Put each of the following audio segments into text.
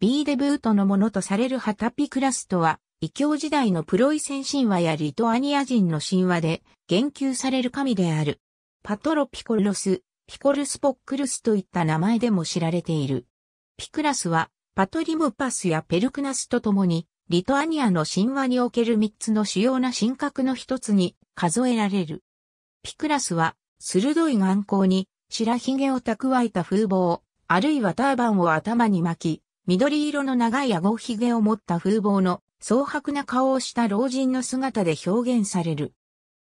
B デブートのものとされるハタピクラストは、異教時代のプロイセン神話やリトアニア人の神話で言及される神である。パトロピコロス、ピコルスポックルスといった名前でも知られている。ピクラスは、パトリムパスやペルクナスと共に、リトアニアの神話における三つの主要な神格の一つに数えられる。ピクラスは、鋭い眼光に、白髭を蓄えた風貌、あるいはターバンを頭に巻き、緑色の長い顎ひげを持った風貌の蒼白な顔をした老人の姿で表現される。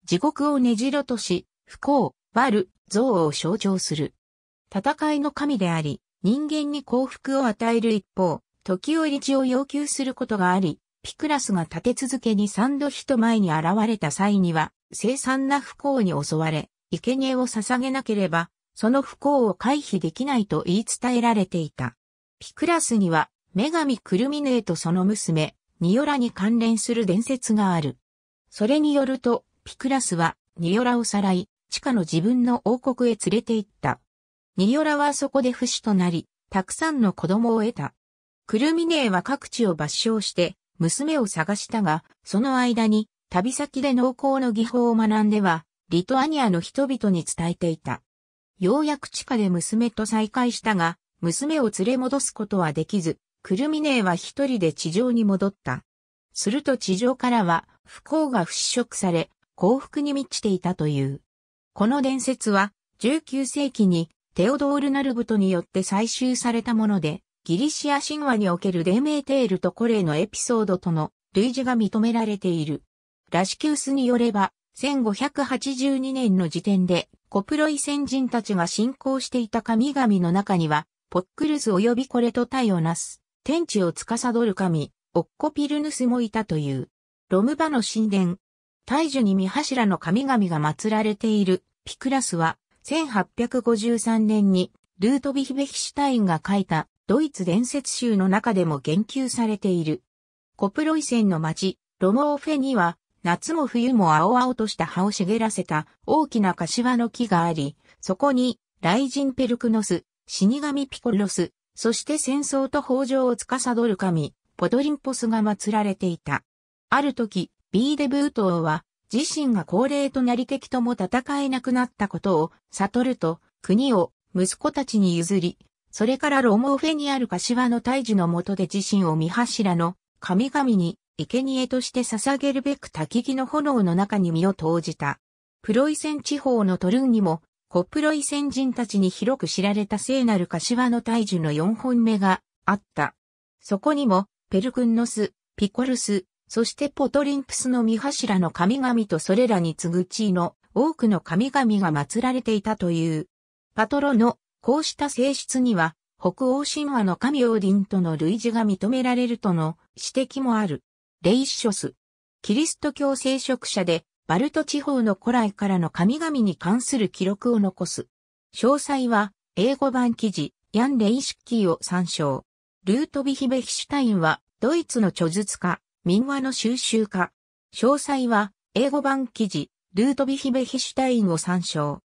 地獄をねじろとし、不幸、バル、憎悪を象徴する。戦いの神であり、人間に幸福を与える一方、時折地を要求することがあり、ピクラスが立て続けに三度人前に現れた際には、凄惨な不幸に襲われ、生贄を捧げなければ、その不幸を回避できないと言い伝えられていた。ピクラスには、女神クルミネーとその娘、ニオラに関連する伝説がある。それによると、ピクラスは、ニオラをさらい、地下の自分の王国へ連れて行った。ニオラはそこで不死となり、たくさんの子供を得た。クルミネーは各地を抜消して、娘を探したが、その間に、旅先で農耕の技法を学んでは、リトアニアの人々に伝えていた。ようやく地下で娘と再会したが、娘を連れ戻すことはできず、クルミネーは一人で地上に戻った。すると地上からは不幸が払拭され、幸福に満ちていたという。この伝説は、19世紀にテオドール・ナルブトによって採集されたもので、ギリシア神話におけるデメーテールとコレーのエピソードとの類似が認められている。ラシキウスによれば、1582年の時点で、コプロイ先人たちが信仰していた神々の中には、ポックルス及びこれと対をなす、天地を司る神、オッコピルヌスもいたという。ロムバの神殿。大樹に見柱の神々が祀られている、ピクラスは、1853年に、ルートビヒベヒシュタインが書いた、ドイツ伝説集の中でも言及されている。コプロイセンの町、ロモーフェには、夏も冬も青々とした葉を茂らせた大きな柏の木があり、そこに、雷神ペルクノス、死神ピコロス、そして戦争と法上を司る神、ポドリンポスが祀られていた。ある時、ビーデブート王は、自身が高齢となり敵とも戦えなくなったことを悟ると、国を息子たちに譲り、それからロモフェにある柏の大樹の下で自身を見柱の神々に生贄として捧げるべく焚き木の炎の中に身を投じた。プロイセン地方のトルンにもコプロイ先人たちに広く知られた聖なる柏の大樹の4本目があった。そこにも、ペルクンノス、ピコルス、そしてポトリンプスの三柱の神々とそれらに次ぐ地位の多くの神々が祀られていたという。パトロのこうした性質には北欧神話の神オーディンとの類似が認められるとの指摘もある。レイショス。キリスト教聖職者でバルト地方の古来からの神々に関する記録を残す。詳細は、英語版記事、ヤン・レイシッキーを参照。ルートビヒ・ベヒシュタインは、ドイツの著述家、民話の収集家。詳細は、英語版記事、ルートビヒ・ベヒシュタインを参照。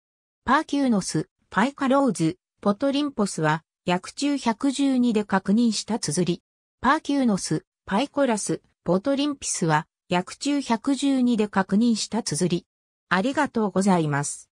パーキューノス、パイカローズ、ポトリンポスは、薬中112で確認した綴り。パーキューノス、パイコラス、ポトリンピスは、約中112で確認した綴り。ありがとうございます。